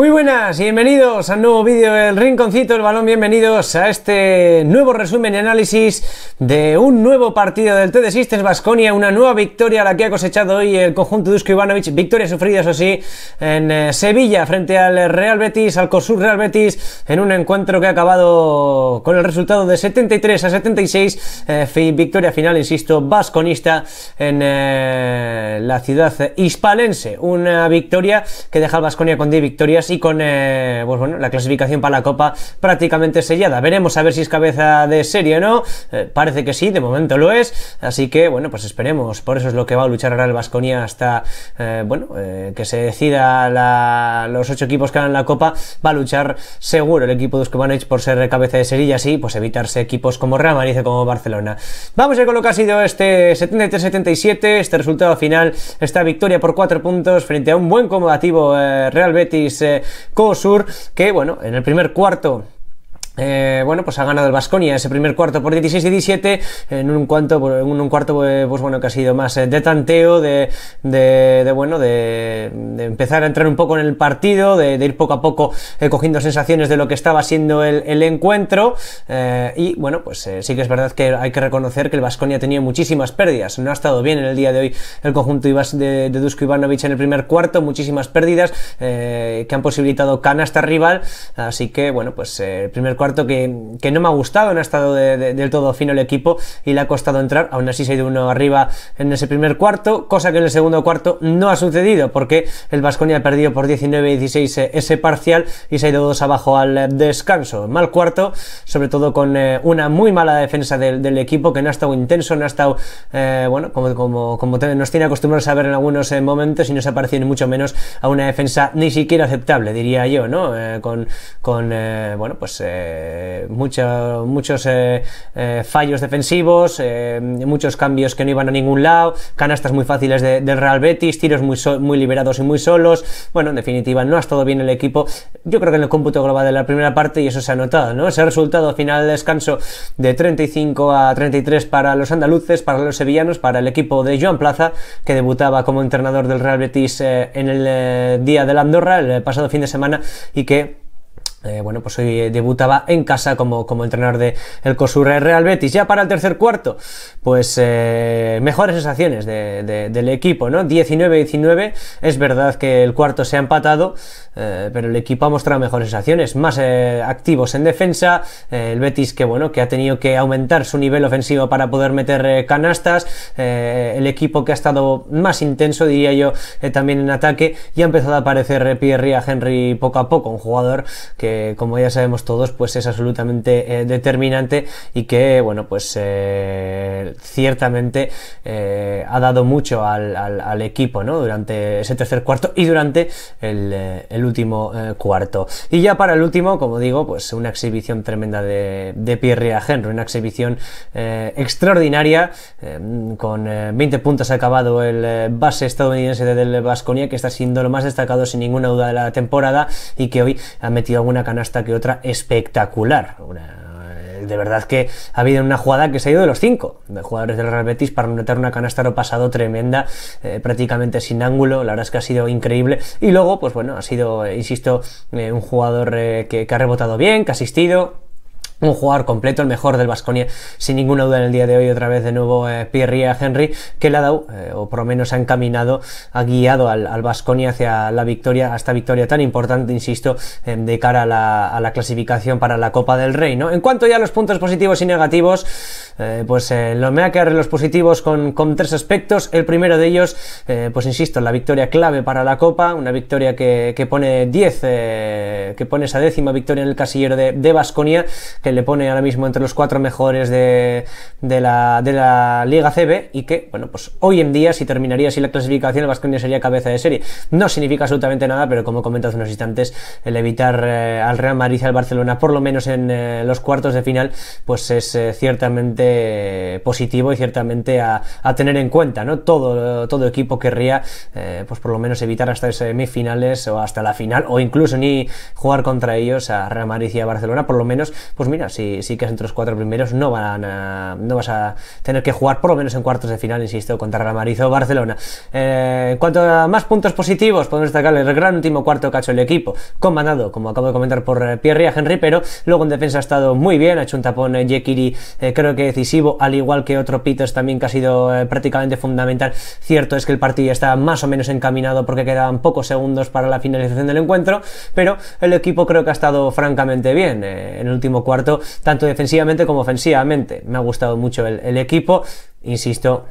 Muy buenas y bienvenidos al nuevo vídeo del Rinconcito del Balón. Bienvenidos a este nuevo resumen y análisis de un nuevo partido del TD Sisters Vasconia, una nueva victoria la que ha cosechado hoy el conjunto de Dusko Ivanovic. Victoria sufrida, eso sí, en eh, Sevilla frente al Real Betis, al Cosur Real Betis, en un encuentro que ha acabado con el resultado de 73 a 76. Eh, victoria final, insisto, vasconista en eh, la ciudad hispalense. Una victoria que deja al Vasconia con 10 victorias y con eh, pues bueno, la clasificación para la Copa prácticamente sellada. Veremos a ver si es cabeza de serie o no. Eh, parece que sí, de momento lo es. Así que bueno, pues esperemos. Por eso es lo que va a luchar ahora el Vasconia hasta eh, bueno que se decida los ocho equipos que ganan la Copa. Va a luchar seguro el equipo de Euskobanoich por ser cabeza de serie y así pues evitarse equipos como Real Madrid o como Barcelona. Vamos a ver con lo que ha sido este 73-77, este resultado final, esta victoria por cuatro puntos frente a un buen comodativo Real Betis COSUR, que bueno, en el primer cuarto eh, bueno, pues ha ganado el Vasconia ese primer cuarto por 16-17, y en un cuarto, en eh, un cuarto pues bueno, que ha sido más eh, de tanteo, de, bueno, de, empezar a entrar un poco en el partido, de, ir poco a poco cogiendo sensaciones de lo que estaba siendo el, encuentro, y bueno, pues sí que es verdad que hay que reconocer que el Vasconia tenido muchísimas pérdidas, no ha estado bien en el día de hoy el conjunto de, de Dusko Ivanovic en el primer cuarto, muchísimas pérdidas que han posibilitado canasta rival, así que bueno, pues el primer cuarto, cuarto que, no me ha gustado, no ha estado del todo fino el equipo y le ha costado entrar, aún así se ha ido uno arriba en ese primer cuarto, cosa que en el segundo cuarto no ha sucedido porque el Vasconia ha perdido por 19-16 eh, ese parcial y se ha ido dos abajo al eh, descanso. Mal cuarto, sobre todo con eh, una muy mala defensa del, equipo que no ha estado intenso, no ha estado, bueno, como, como, nos tiene acostumbrados a ver en algunos momentos y no se ha ni mucho menos a una defensa ni siquiera aceptable, diría yo, ¿no? con, con bueno, pues eh, muchos eh, eh, fallos defensivos, muchos cambios que no iban a ningún lado, canastas muy fáciles del Real Betis, tiros muy, muy liberados y muy solos. Bueno, en definitiva, no ha estado bien el equipo. Yo creo que en el cómputo global de la primera parte, y eso se ha notado, ¿no? Ese resultado final de descanso de 35 a 33 para los andaluces, para los sevillanos, para el equipo de Joan Plaza, que debutaba como entrenador del Real Betis en el día de la Andorra, el pasado fin de semana, y que eh, bueno, pues hoy eh, debutaba en casa como, como entrenador de el Real Betis. Ya para el tercer cuarto, pues eh, mejores sensaciones del equipo, ¿no? 19-19, es verdad que el cuarto se ha empatado, pero el equipo ha mostrado mejores sensaciones, más activos en defensa, el Betis que, bueno, que ha tenido que aumentar su nivel ofensivo para poder meter canastas, el equipo que ha estado más intenso, diría yo, también en ataque, y ha empezado a aparecer Pierre Henry poco a poco, un jugador que como ya sabemos todos, pues es absolutamente eh, determinante y que, bueno, pues eh, ciertamente eh, ha dado mucho al, equipo, ¿no? Durante ese tercer cuarto y durante el, último cuarto. Y ya para el último, como digo, pues una exhibición tremenda de, Pierre a Henry, una exhibición extraordinaria, con 20 puntos acabado el base estadounidense del Vasconia, que está siendo lo más destacado sin ninguna duda de la temporada y que hoy ha metido alguna canasta que otra espectacular. Eh, de verdad que ha habido una jugada que se ha ido de los cinco de jugadores del Real Betis para notar una canasta lo pasado tremenda, eh, prácticamente sin ángulo. La verdad es que ha sido increíble. Y luego, pues bueno, ha sido, eh, insisto, un jugador que, que ha rebotado bien, que ha asistido un jugador completo, el mejor del Vasconia, sin ninguna duda en el día de hoy, otra vez de nuevo eh, Pierre Henry, que le ha dado, eh, o por lo menos ha encaminado, ha guiado al Vasconia hacia la victoria, a esta victoria tan importante, insisto, eh, de cara a la, clasificación para la Copa del Rey, ¿no? En cuanto ya a los puntos positivos y negativos, pues lo me ha quedado los positivos con, tres aspectos, el primero de ellos, pues insisto, la victoria clave para la Copa, una victoria que, que pone 10, que pone esa décima victoria en el casillero de Vasconia, que le pone ahora mismo entre los cuatro mejores de, de, la, Liga CB y que, bueno, pues hoy en día, si terminaría así la clasificación, el Vasconia sería cabeza de serie. No significa absolutamente nada, pero como comentado hace unos instantes, el evitar eh, al Real Madrid y al Barcelona, por lo menos en eh, los cuartos de final, pues es eh, ciertamente positivo y ciertamente a, tener en cuenta, ¿no? Todo, todo equipo querría, pues por lo menos evitar hasta semifinales o hasta la final, o incluso ni jugar contra ellos a Real Madrid y a Barcelona, por lo menos, pues mira, si, si entre los cuatro primeros no van a, no vas a tener que jugar por lo menos en cuartos de final insisto contra Real Madrid o Barcelona eh, en cuanto a más puntos positivos podemos destacar el gran último cuarto que ha hecho el equipo comandado como acabo de comentar por eh, Pierre y Henry pero luego en defensa ha estado muy bien ha hecho un tapón Yekiri eh, creo que decisivo al igual que otro Pitos también que ha sido prácticamente fundamental cierto es que el partido está más o menos encaminado porque quedaban pocos segundos para la finalización del encuentro pero el equipo creo que ha estado francamente bien en el último cuarto tanto, defensivamente como ofensivamente. Me ha gustado mucho el, equipo, insisto,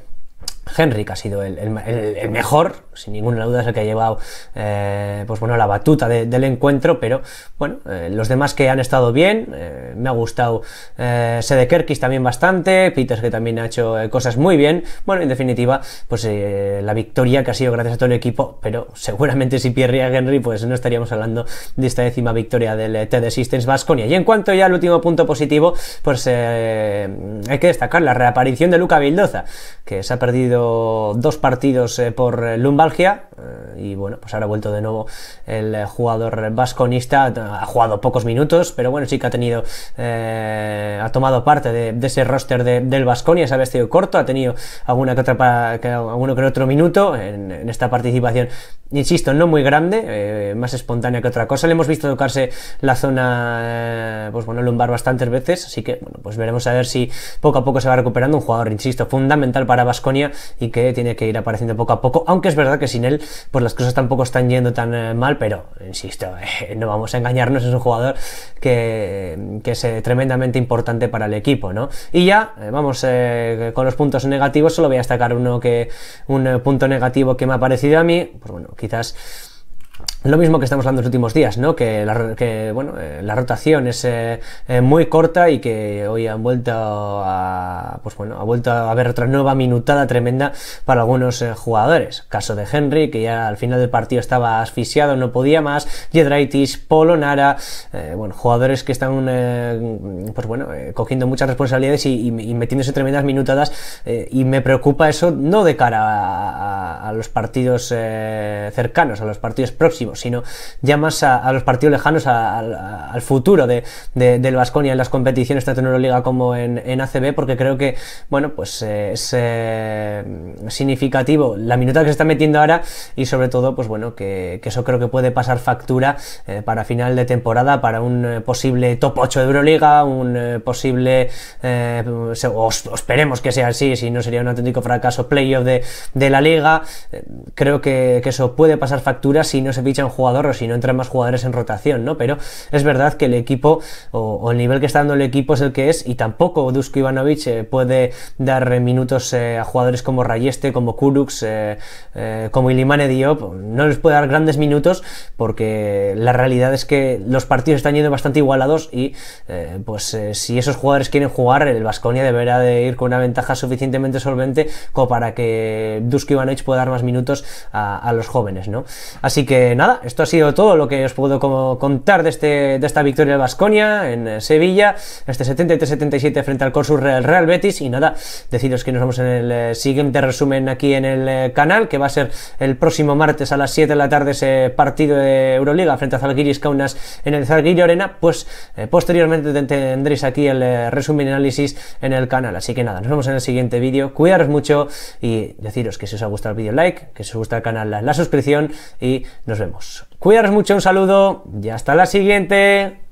Henrik ha sido el mejor sin ninguna duda es el que ha llevado eh, pues bueno, la batuta del encuentro, pero bueno, eh, los demás que han estado bien, eh, me ha gustado Sede Kerkis también bastante, Peters que también ha hecho cosas muy bien, bueno, en definitiva, pues la victoria que ha sido gracias a todo el equipo, pero seguramente si Pierre Henry, pues no estaríamos hablando de esta décima victoria del TD Systems Vasconia. Y en cuanto ya al último punto positivo, pues hay que destacar la reaparición de Luca Vildoza, que se ha perdido dos partidos por Lumbal eh, y bueno, pues ahora ha vuelto de nuevo el eh, jugador vasconista. Ha jugado pocos minutos, pero bueno, sí que ha tenido, eh, ha tomado parte de, ese roster del Vasconia. Se ha vestido corto, ha tenido alguna que para, que, alguno que otro minuto en esta participación insisto, no muy grande, eh, más espontánea que otra cosa. Le hemos visto tocarse la zona, eh, pues bueno, lumbar bastantes veces, así que bueno, pues veremos a ver si poco a poco se va recuperando. Un jugador, insisto, fundamental para Basconia y que tiene que ir apareciendo poco a poco, aunque es verdad que sin él, pues las cosas tampoco están yendo tan eh, mal, pero insisto, no vamos a engañarnos, es un jugador que, que es tremendamente importante para el equipo, ¿no? Y ya, vamos con los puntos negativos, solo voy a destacar uno que, un punto negativo que me ha parecido a mí, pues bueno, quizás lo mismo que estamos hablando en los últimos días, ¿no? Que la, bueno, eh, la rotación es eh, eh, muy corta y que hoy han vuelto pues bueno, ha vuelto a haber otra nueva minutada tremenda para algunos jugadores. Caso de Henry, que ya al final del partido estaba asfixiado, no podía más. Jedraitis, Polo Nara, bueno, jugadores que están, pues bueno, cogiendo muchas responsabilidades y, metiéndose tremendas minutadas. y me preocupa eso no de cara a, a los partidos cercanos, a los partidos próximos sino ya más a, los partidos lejanos, al futuro de, de, del Vasconia en las competiciones, tanto en Euroliga como en, ACB, porque creo que, bueno, pues eh, es eh, significativo la minuta que se está metiendo ahora y sobre todo, pues bueno, que, eso creo que puede pasar factura eh, para final de temporada, para un posible top 8 de Euroliga, un posible, o, esperemos que sea así, si no sería un auténtico fracaso, playoff de, la liga. creo que, que eso puede pasar factura si no se se ficha un jugador o si no entran más jugadores en rotación, ¿no? Pero es verdad que el equipo o, el nivel que está dando el equipo es el que es y tampoco Dusko Ivanovic eh, puede dar eh, minutos eh, a jugadores como Rayeste, como Kuruks, como Ilimane Diop, no les puede dar grandes minutos porque la realidad es que los partidos están yendo bastante igualados y pues si esos jugadores quieren jugar, el Vasconia deberá de ir con una ventaja suficientemente solvente como para que Dusko Ivanovic pueda dar más minutos a, a los jóvenes, ¿no? Así que nada, esto ha sido todo lo que os puedo contar de, este, de esta victoria de Basconia en eh, Sevilla, este 73-77 frente al Corsus Real, Betis. Y nada, deciros que nos vemos en el eh, siguiente resumen aquí en el eh, canal, que va a ser el próximo martes a las 7 de la tarde ese partido de Euroliga frente a Zalgiris Kaunas en el Zalgiris Arena. Pues posteriormente tendréis aquí el resumen y análisis en el canal. Así que nada, nos vemos en el siguiente vídeo. Cuidaros mucho y deciros que si os ha gustado el vídeo, like, que si os gusta el canal, la, la suscripción y nos vemos. Cuidaros mucho, un saludo y hasta la siguiente.